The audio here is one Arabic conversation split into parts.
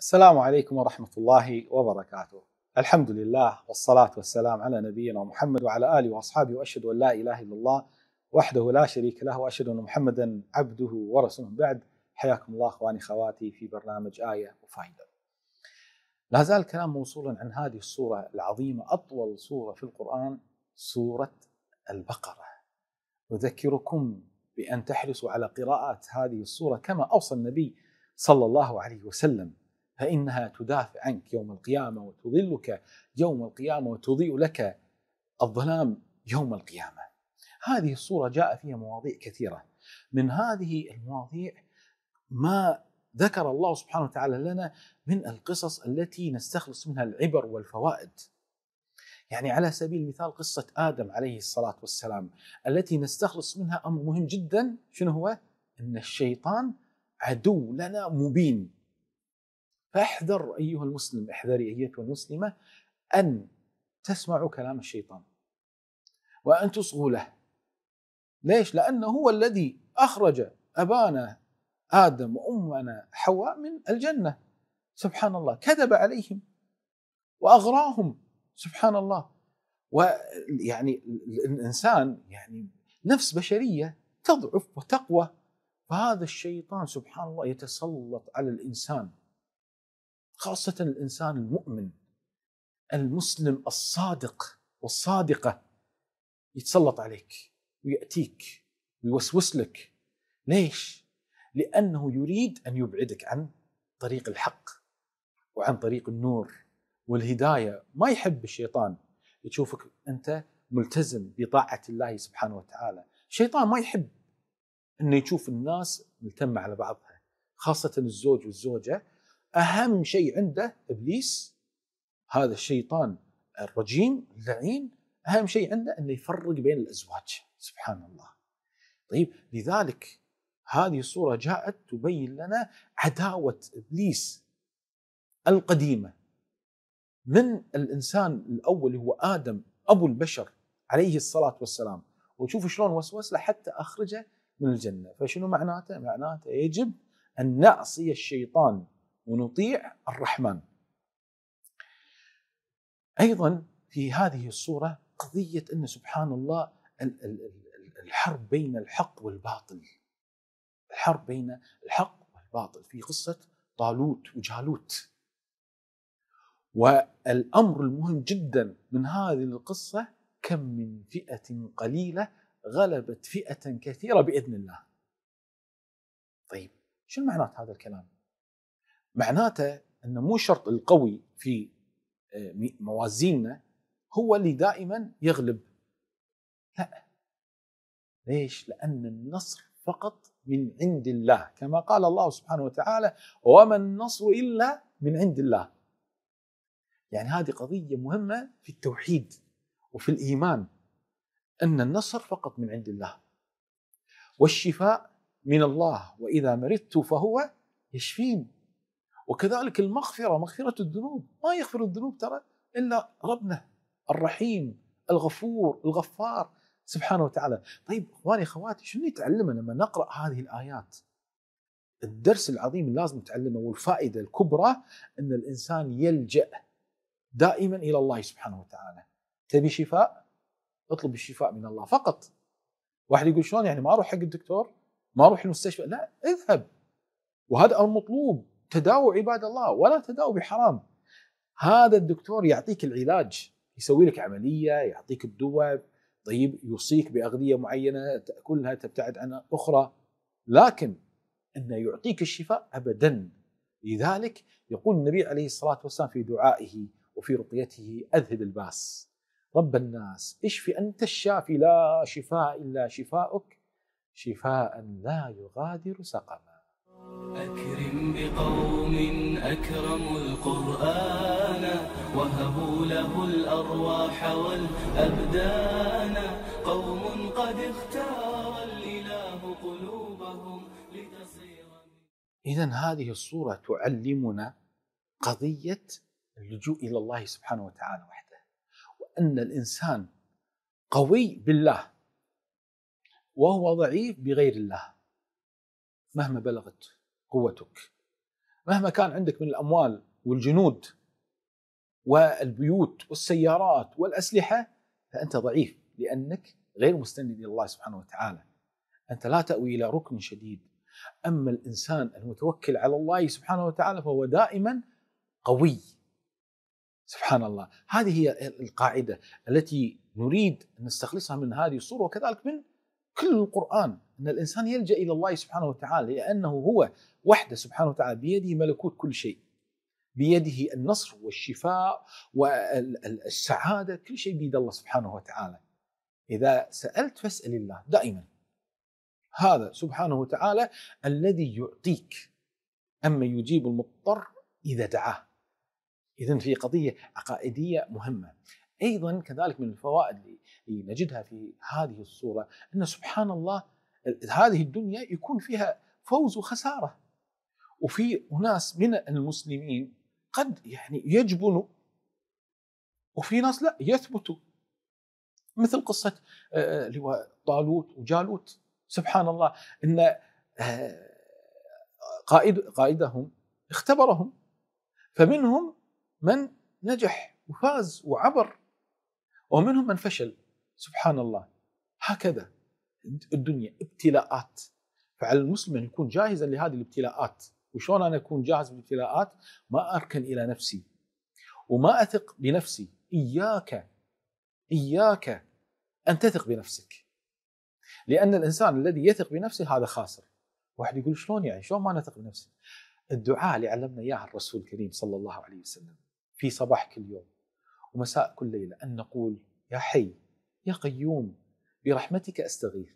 السلام عليكم ورحمة الله وبركاته الحمد لله والصلاة والسلام على نبينا محمد وعلى آله وأصحابه وأشهد أن لا إله إلا الله وحده لا شريك له وأشهد أن محمدا عبده ورسوله بعد حياكم الله أخواني خواتي في برنامج آية وفائدة لا زال الكلام موصولا عن هذه الصورة العظيمة أطول صورة في القرآن سورة البقرة أذكركم بأن تحرصوا على قراءة هذه الصورة كما أوصى النبي صلى الله عليه وسلم فإنها تدافع عنك يوم القيامة وتظلك يوم القيامة وتضيء لك الظلام يوم القيامة هذه الصورة جاء فيها مواضيع كثيرة من هذه المواضيع ما ذكر الله سبحانه وتعالى لنا من القصص التي نستخلص منها العبر والفوائد يعني على سبيل المثال قصة آدم عليه الصلاة والسلام التي نستخلص منها أمر مهم جدا شنو هو؟ أن الشيطان عدو لنا مبين فاحذر أيها المسلم احذري أيتها المسلمة أن تسمعوا كلام الشيطان وأن تصغوا له ليش؟ لأنه هو الذي أخرج أبانا آدم وأمنا حواء من الجنة سبحان الله كذب عليهم وأغراهم سبحان الله ويعني الإنسان يعني نفس بشرية تضعف وتقوى فهذا الشيطان سبحان الله يتسلط على الإنسان خاصة الإنسان المؤمن المسلم الصادق والصادقة يتسلط عليك ويأتيك ويوسوس لك ليش؟ لأنه يريد أن يبعدك عن طريق الحق وعن طريق النور والهداية ما يحب الشيطان يشوفك أنت ملتزم بطاعة الله سبحانه وتعالى الشيطان ما يحب أنه يشوف الناس ملتمة على بعضها خاصة الزوج والزوجة اهم شيء عنده ابليس هذا الشيطان الرجيم اللعين اهم شيء عنده انه يفرق بين الازواج سبحان الله. طيب لذلك هذه الصوره جاءت تبين لنا عداوه ابليس القديمه من الانسان الاول هو ادم ابو البشر عليه الصلاه والسلام وشوفوا شلون وسوس له حتى اخرجه من الجنه، فشنو معناته؟ معناته يجب ان نعصي الشيطان ونطيع الرحمن ايضا في هذه الصوره قضيه ان سبحان الله الحرب بين الحق والباطل الحرب بين الحق والباطل في قصه طالوت وجالوت والامر المهم جدا من هذه القصه كم من فئه قليله غلبت فئه كثيره باذن الله طيب شو معنات هذا الكلام معناته انه مو شرط القوي في آه، موازيننا هو اللي دائما يغلب لا ليش؟ لان النصر فقط من عند الله كما قال الله سبحانه وتعالى وما النصر الا من عند الله يعني هذه قضيه مهمه في التوحيد وفي الايمان ان النصر فقط من عند الله والشفاء من الله واذا مرضت فهو يشفين وكذلك المغفرة مغفرة الذنوب ما يغفر الذنوب ترى إلا ربنا الرحيم الغفور الغفار سبحانه وتعالى طيب اخواني اخواتي شنو يتعلمنا لما نقرا هذه الايات الدرس العظيم اللي لازم نتعلمه والفائده الكبرى ان الانسان يلجا دائما الى الله سبحانه وتعالى تبي شفاء اطلب الشفاء من الله فقط واحد يقول شلون يعني ما اروح حق الدكتور ما اروح المستشفى لا اذهب وهذا امر مطلوب تداووا عباد الله ولا تداووا بحرام هذا الدكتور يعطيك العلاج يسوي لك عمليه يعطيك الدواء طيب يوصيك باغذيه معينه تأكلها تبتعد عن اخرى لكن انه يعطيك الشفاء ابدا لذلك يقول النبي عليه الصلاه والسلام في دعائه وفي رقيته اذهب الباس رب الناس اشفي انت الشافي لا شفاء الا شفاؤك شفاء لا يغادر سقما أكرم بقوم أكرموا القرآن وهبوا له الأرواح والأبدان قوم قد اختار الإله قلوبهم لتصير إذا هذه الصورة تعلمنا قضية اللجوء إلى الله سبحانه وتعالى وحده وأن الإنسان قوي بالله وهو ضعيف بغير الله مهما بلغت قوتك مهما كان عندك من الاموال والجنود والبيوت والسيارات والاسلحه فانت ضعيف لانك غير مستند الى الله سبحانه وتعالى. انت لا تاوي الى ركن شديد. اما الانسان المتوكل على الله سبحانه وتعالى فهو دائما قوي. سبحان الله، هذه هي القاعده التي نريد ان نستخلصها من هذه الصوره وكذلك من كل القرآن أن الإنسان يلجأ إلى الله سبحانه وتعالى لأنه هو وحده سبحانه وتعالى بيده ملكوت كل شيء بيده النصر والشفاء والسعادة كل شيء بيد الله سبحانه وتعالى إذا سألت فاسأل الله دائما هذا سبحانه وتعالى الذي يعطيك أما يجيب المضطر إذا دعاه إذا في قضية عقائدية مهمة أيضا كذلك من الفوائد نجدها في هذه الصورة أن سبحان الله هذه الدنيا يكون فيها فوز وخسارة وفي أناس من المسلمين قد يعني يجبنوا وفي ناس لا يثبتوا مثل قصة آه، طالوت وجالوت سبحان الله أن آه، قائد قائدهم اختبرهم فمنهم من نجح وفاز وعبر ومنهم من فشل سبحان الله هكذا الدنيا ابتلاءات فعلى المسلم ان يكون جاهزا لهذه الابتلاءات وشلون انا اكون جاهز بالابتلاءات ما اركن الى نفسي وما اثق بنفسي اياك اياك ان تثق بنفسك لان الانسان الذي يثق بنفسه هذا خاسر واحد يقول شلون يعني شلون ما نثق بنفسي الدعاء اللي علمنا اياه الرسول الكريم صلى الله عليه وسلم في صباح كل يوم ومساء كل ليله ان نقول يا حي قيوم برحمتك استغيث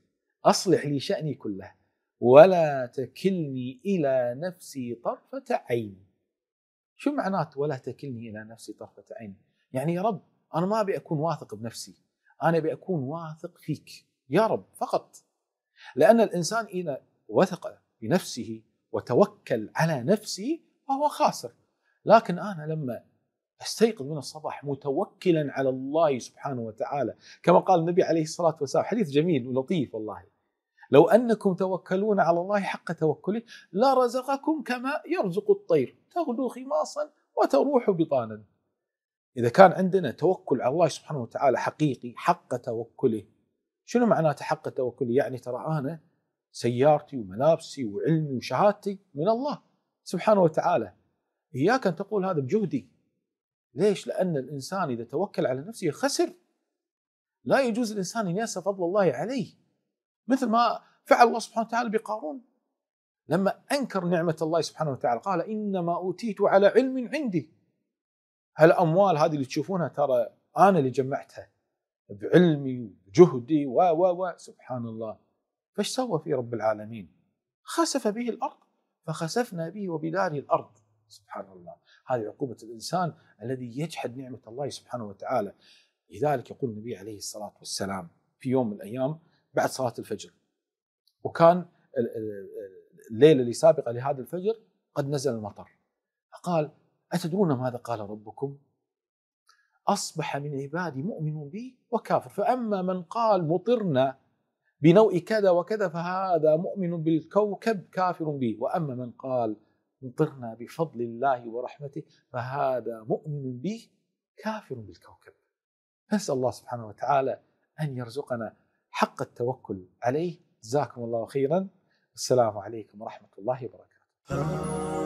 اصلح لي شاني كله ولا تكلني الى نفسي طرفه عين شو معنات ولا تكلني الى نفسي طرفه عين يعني يا رب انا ما ابي اكون واثق بنفسي انا ابي اكون واثق فيك يا رب فقط لان الانسان اذا وثق بنفسه وتوكل على نفسه فهو خاسر لكن انا لما استيقظ من الصباح متوكلا على الله سبحانه وتعالى كما قال النبي عليه الصلاة والسلام حديث جميل ولطيف والله لو أنكم توكلون على الله حق توكله لرزقكم كما يرزق الطير تغدو خماصا وتروح بطانا إذا كان عندنا توكل على الله سبحانه وتعالى حقيقي حق توكله شنو معناته حق توكله يعني ترى أنا سيارتي وملابسي وعلمي وشهادتي من الله سبحانه وتعالى إياك أن تقول هذا بجهدي ليش؟ لأن الإنسان إذا توكل على نفسه خسر لا يجوز الإنسان أن ينسى فضل الله عليه مثل ما فعل الله سبحانه وتعالى بقارون لما أنكر نعمة الله سبحانه وتعالى قال إنما أوتيت على علم عندي هالأموال هذه اللي تشوفونها ترى أنا اللي جمعتها بعلمي وجهدي و و و سبحان الله فايش سوى في رب العالمين؟ خسف به الأرض فخسفنا به وبداره الأرض سبحان الله هذه عقوبة الإنسان الذي يجحد نعمة الله سبحانه وتعالى لذلك يقول النبي عليه الصلاة والسلام في يوم من الأيام بعد صلاة الفجر وكان الليلة اللي سابقة لهذا الفجر قد نزل المطر فقال أتدرون ماذا قال ربكم أصبح من عبادي مؤمن بي وكافر فأما من قال مطرنا بنوء كذا وكذا فهذا مؤمن بالكوكب كافر به وأما من قال مطرنا بفضل الله ورحمته فهذا مؤمن به كافر بالكوكب نسأل الله سبحانه وتعالى أن يرزقنا حق التوكل عليه جزاكم الله خيرا والسلام عليكم ورحمة الله وبركاته